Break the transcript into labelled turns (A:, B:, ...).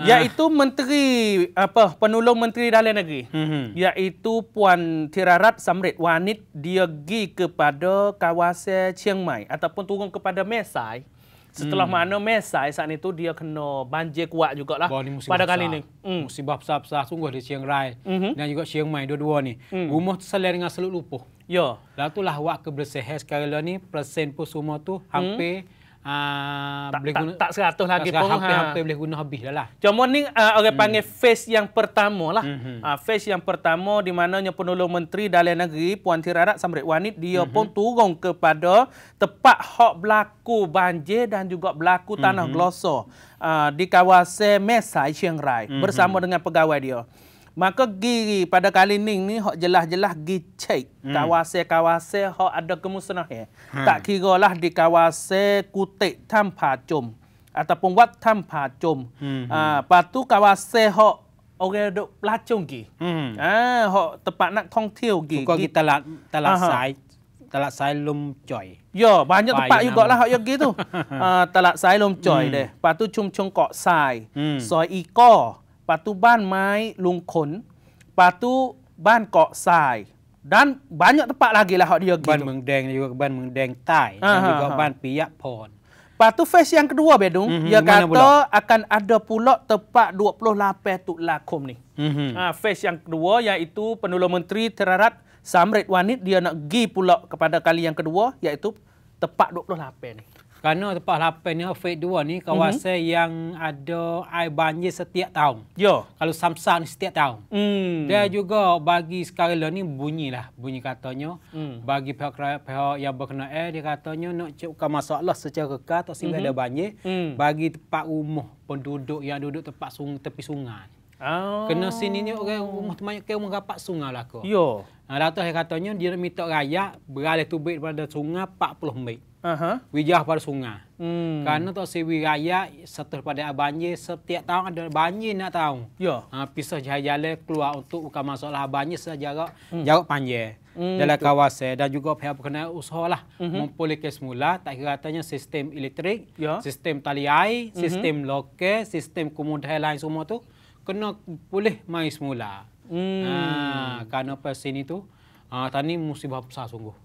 A: Ha. Iaitu menteri apa penolong menteri dalam negeri. Hmm. Iaitu Puan Tirarat Samrit Wanit dia pergi kepada kawasan Chiang Mai ataupun
B: turun kepada Mesai.
A: Setelah hmm.
B: mana Mesai saat itu dia kena banjir kuat juga jugalah pada kali ini. Hmm. Musibah besar-besar sungguh di Chiang Rai hmm. dan juga Chiang Mai dua-dua ni. Hmm. Rumah terselir dengan selut lupuh. Ya. Lalu itulah lah awak kebersihan sekarang lah ni, persen pun semua tu hmm. hampir hmm uh, tak, boleh guna tak, 100 lagi tak pun hampir ha. hampir boleh guna habis dah lah.
A: Cuma ni uh, orang hmm. panggil hmm. phase yang pertama lah. Hmm. Uh, hmm. ah, phase yang pertama di mana penolong menteri dalam negeri Puan Tirarat Samrit Wanit dia hmm. hmm. pun turun kepada tempat hak berlaku banjir dan juga berlaku tanah hmm. glosor uh, di kawasan Mesai Chiang Rai hmm. bersama dengan pegawai dia. Maka gigi pada kali ni ni hok jelas-jelas gi cek hmm. kawasan-kawasan hok ada kemusnahan. Hmm. Tak kira lah di kawasan Kutik Tanpa Jom ataupun Wat Tanpa Jom. Hmm. Ah, hmm. patu kawasan hok orang duk pelacung gi. Hmm. Ah, hok tempat nak tong tiu gi. Kau kita talak talak uh-huh. sai.
B: Talak sai lum coy.
A: Yo, banyak Bayan tempat juga lah hok yo
B: gitu. Ah,
A: talak sai lum coy hmm. deh. Patu cum-cum kok sai. Hmm. Soi iko. ประตูบ้านไม้ลุงขนประตูบ้านเกาะทรายดันบ้านยตะปะลากีลาเขาเดียวกันบ้านเมืองแดงอยู่กับบ้านเมืองแดงใต้อยู่กับบ้านปิยพรประตูเฟสยังกระดัวเบดุงยากาโตอาการอัดปุโลตะปะดวปโลลาเปตุลาคมนี่อาเฟสยังกระดัวยาอิตุปนุลมนตรีเทรรัตสามเร็จวานิดเดียนกีปุโลกับพันธกาลียังกระดัวยาอิตุตะปะดวปโลลาเปนี่
B: kerana tempat lapan ni, fade 2 ni mhm. kawasan mm-hmm. yang ada air banjir setiap tahun. Ya. Yeah. Kalau samsak ni setiap tahun.
A: Mm. Dia
B: juga bagi sekarang lah, ni bunyi lah. Bunyi katanya. Mm. Bagi pihak, pihak yang berkena air, eh, dia katanya nak cukupkan masalah secara kekal tak sehingga mm-hmm. ada banjir. Mm. Bagi tempat rumah penduduk yang duduk tempat sung, tepi sungai. Oh. Kena sini ni orang rumah banyak ke rumah kapak sungai lah ke. Ya. Nah, dia katanya dia nak minta rakyat beralih tubik daripada sungai 40 meter uh Wijah pada sungai. Hmm. Kerana tak sewi raya setelah pada banjir setiap tahun ada banjir nak tahu. Ya. Yeah. Ha, uh, pisah jalan-jalan keluar untuk bukan masalah banjir sejarah hmm. jarak panjang. Hmm, dalam itu. kawasan dan juga pihak berkenaan usaha lah uh-huh. Mhm. mempulihkan semula tak kira katanya sistem elektrik, yeah. sistem tali air, uh-huh. sistem loket, sistem kemudahan lain semua tu kena pulih mai semula. Hmm. Uh, kerana pas sini tu uh, tani musibah besar sungguh.